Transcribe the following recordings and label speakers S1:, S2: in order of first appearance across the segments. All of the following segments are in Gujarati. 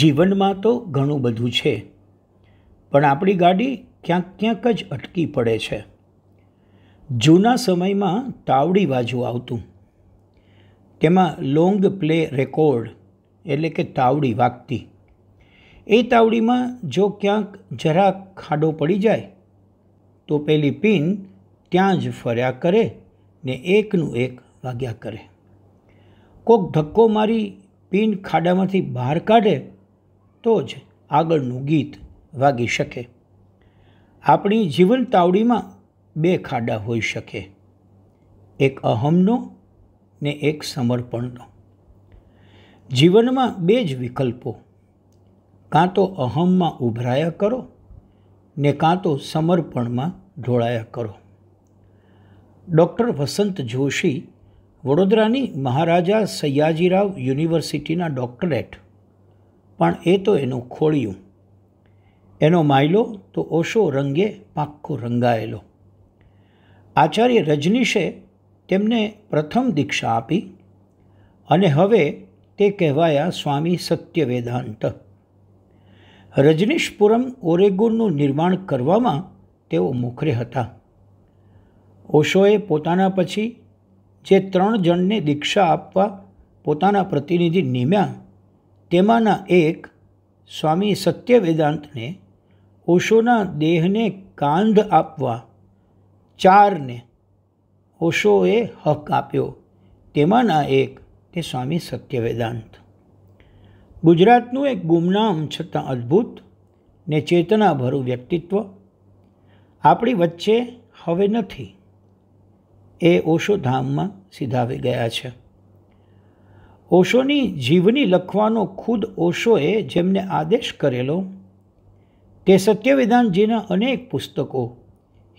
S1: જીવનમાં તો ઘણું બધું છે પણ આપણી ગાડી ક્યાંક ક્યાંક જ અટકી પડે છે જૂના સમયમાં તાવડી બાજુ આવતું તેમાં લોંગ પ્લે રેકોર્ડ એટલે કે તાવડી વાગતી એ તાવડીમાં જો ક્યાંક જરા ખાડો પડી જાય તો પેલી પિન ત્યાં જ ફર્યા કરે ને એકનું એક વાગ્યા કરે કોક ધક્કો મારી પીન ખાડામાંથી બહાર કાઢે તો જ આગળનું ગીત વાગી શકે આપણી જીવન તાવડીમાં બે ખાડા હોઈ શકે એક અહમનો ને એક સમર્પણનો જીવનમાં બે જ વિકલ્પો કાં તો અહમમાં ઉભરાયા કરો ને કાં તો સમર્પણમાં ઢોળાયા કરો ડૉક્ટર વસંત જોશી વડોદરાની મહારાજા સયાજીરાવ યુનિવર્સિટીના ડૉક્ટરેટ પણ એ તો એનું ખોળ્યું એનો માયલો તો ઓશો રંગે પાક્કો રંગાયેલો આચાર્ય રજનીશે તેમને પ્રથમ દીક્ષા આપી અને હવે તે કહેવાયા સ્વામી સત્યવેદાંત રજનીશપુરમ ઓરેગોનનું નિર્માણ કરવામાં તેઓ મોખરે હતા ઓશોએ પોતાના પછી જે ત્રણ જણને દીક્ષા આપવા પોતાના પ્રતિનિધિ નીમ્યા તેમાંના એક સ્વામી સત્યવેદાંતને ઓશોના દેહને કાંધ આપવા ચારને ઓશોએ હક આપ્યો તેમાંના એક તે સ્વામી સત્યવેદાંત ગુજરાતનું એક ગુમનામ છતાં અદ્ભુત ને ચેતનાભરું વ્યક્તિત્વ આપણી વચ્ચે હવે નથી એ ઓશોધામમાં સીધાવી ગયા છે ઓશોની જીવની લખવાનો ખુદ ઓશોએ જેમને આદેશ કરેલો તે સત્યવિધાનજીના અનેક પુસ્તકો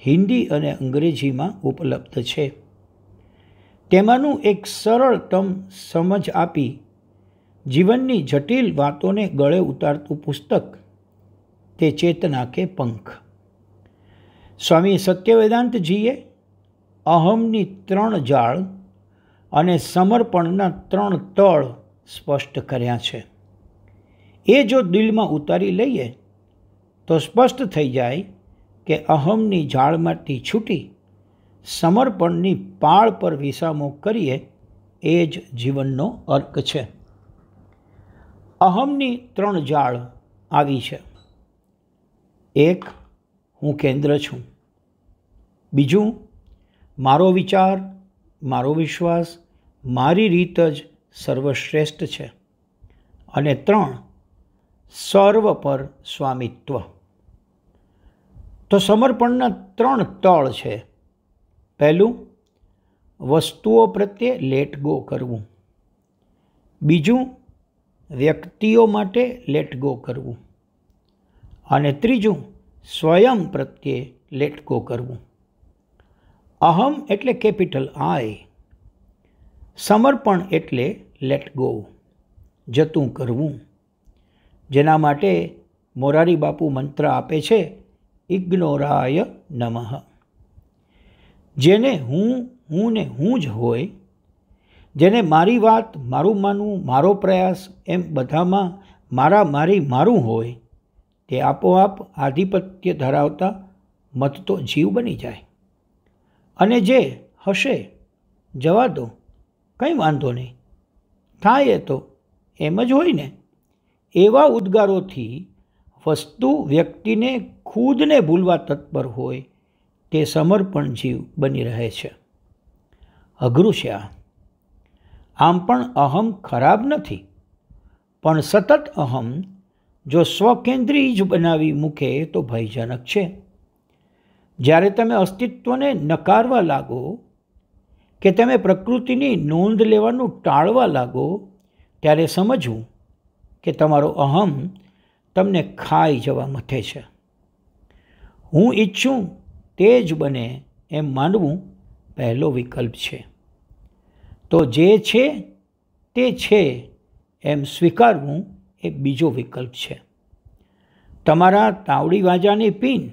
S1: હિન્દી અને અંગ્રેજીમાં ઉપલબ્ધ છે તેમાંનું એક સરળતમ સમજ આપી જીવનની જટિલ વાતોને ગળે ઉતારતું પુસ્તક તે ચેતના કે પંખ સ્વામી સત્યવેદાંતજીએ અહમની ત્રણ જાળ અને સમર્પણના ત્રણ તળ સ્પષ્ટ કર્યા છે એ જો દિલમાં ઉતારી લઈએ તો સ્પષ્ટ થઈ જાય કે અહમની જાળમાંથી છૂટી સમર્પણની પાળ પર વિસામો કરીએ એ જ જીવનનો અર્ક છે અહમની ત્રણ જાળ આવી છે એક હું કેન્દ્ર છું બીજું મારો વિચાર મારો વિશ્વાસ મારી રીત જ સર્વશ્રેષ્ઠ છે અને ત્રણ સર્વ પર સ્વામિત્વ તો સમર્પણના ત્રણ તળ છે પહેલું વસ્તુઓ પ્રત્યે લેટ ગો કરવું બીજું વ્યક્તિઓ માટે લેટ ગો કરવું અને ત્રીજું સ્વયં પ્રત્યે લેટ ગો કરવું અહમ એટલે કેપિટલ આય સમર્પણ એટલે લેટ ગો જતું કરવું જેના માટે મોરારી બાપુ મંત્ર આપે છે ઇગ્નોરાય નમઃ જેને હું હું ને હું જ હોય જેને મારી વાત મારું માનવું મારો પ્રયાસ એમ બધામાં મારા મારી મારું હોય તે આપોઆપ આધિપત્ય ધરાવતા તો જીવ બની જાય અને જે હશે જવા દો કંઈ વાંધો નહીં થાય એ તો એમ જ હોય ને એવા ઉદ્ગારોથી વસ્તુ વ્યક્તિને ખુદને ભૂલવા તત્પર હોય તે સમર્પણ જીવ બની રહે છે અઘરું છે આ આમ પણ અહમ ખરાબ નથી પણ સતત અહમ જો સ્વકેન્દ્રી જ બનાવી મૂકે તો ભયજનક છે જ્યારે તમે અસ્તિત્વને નકારવા લાગો કે તમે પ્રકૃતિની નોંધ લેવાનું ટાળવા લાગો ત્યારે સમજવું કે તમારો અહમ તમને ખાઈ જવા મથે છે હું ઈચ્છું તે જ બને એમ માનવું પહેલો વિકલ્પ છે તો જે છે તે છે એમ સ્વીકારવું એ બીજો વિકલ્પ છે તમારા તાવડી વાજાની પીન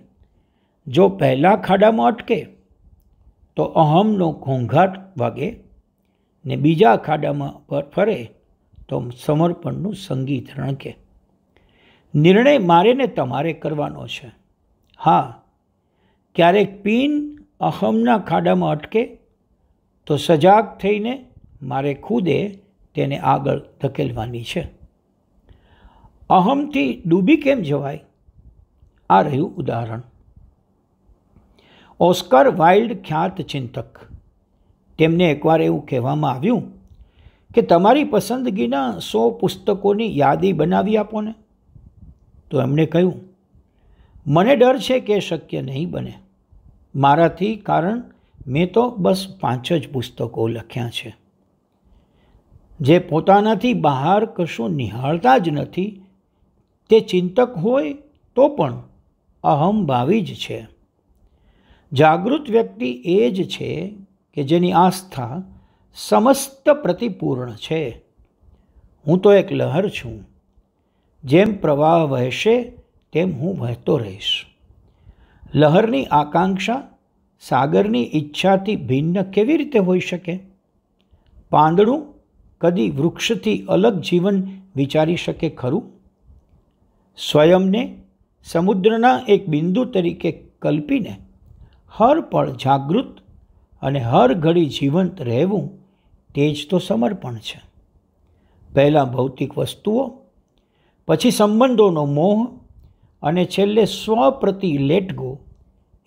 S1: જો પહેલાં ખાડામાં અટકે તો અહમનો ઘોંઘાટ વાગે ને બીજા ખાડામાં પર ફરે તો સમર્પણનું સંગીત રણકે નિર્ણય મારે ને તમારે કરવાનો છે હા ક્યારેક પીન અહમના ખાડામાં અટકે તો સજાગ થઈને મારે ખુદે તેને આગળ ધકેલવાની છે અહમથી ડૂબી કેમ જવાય આ રહ્યું ઉદાહરણ ઓસ્કર વાઇલ્ડ ખ્યાત ચિંતક તેમને એકવાર એવું કહેવામાં આવ્યું કે તમારી પસંદગીના સો પુસ્તકોની યાદી બનાવી આપો ને તો એમણે કહ્યું મને ડર છે કે શક્ય નહીં બને મારાથી કારણ મેં તો બસ પાંચ જ પુસ્તકો લખ્યા છે જે પોતાનાથી બહાર કશું નિહાળતા જ નથી તે ચિંતક હોય તો પણ અહમભાવી જ છે જાગૃત વ્યક્તિ એ જ છે કે જેની આસ્થા સમસ્ત પ્રતિપૂર્ણ છે હું તો એક લહર છું જેમ પ્રવાહ વહેશે તેમ હું વહેતો રહીશ લહરની આકાંક્ષા સાગરની ઈચ્છાથી ભિન્ન કેવી રીતે હોઈ શકે પાંદડું કદી વૃક્ષથી અલગ જીવન વિચારી શકે ખરું સ્વયંને સમુદ્રના એક બિંદુ તરીકે કલ્પીને હર પળ જાગૃત અને હર ઘડી જીવંત રહેવું તે જ તો સમર્પણ છે પહેલાં ભૌતિક વસ્તુઓ પછી સંબંધોનો મોહ અને છેલ્લે સ્વ પ્રતિ લેટગો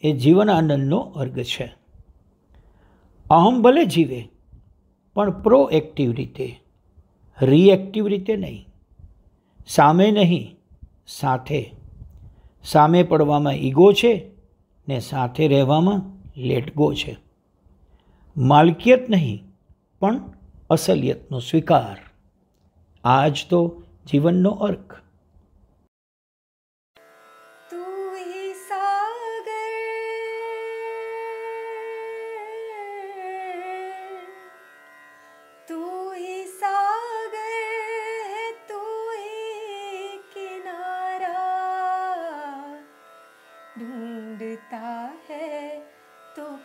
S1: એ જીવનાનંદનો અર્ગ છે અહમ ભલે જીવે પણ પ્રોએક્ટિવ રીતે રિએક્ટિવ રીતે નહીં સામે નહીં સાથે સામે પડવામાં ઈગો છે ને સાથે રહેવામાં લેટગો છે માલકિયત નહીં પણ અસલિયતનો સ્વીકાર આ જ તો જીવનનો અર્ક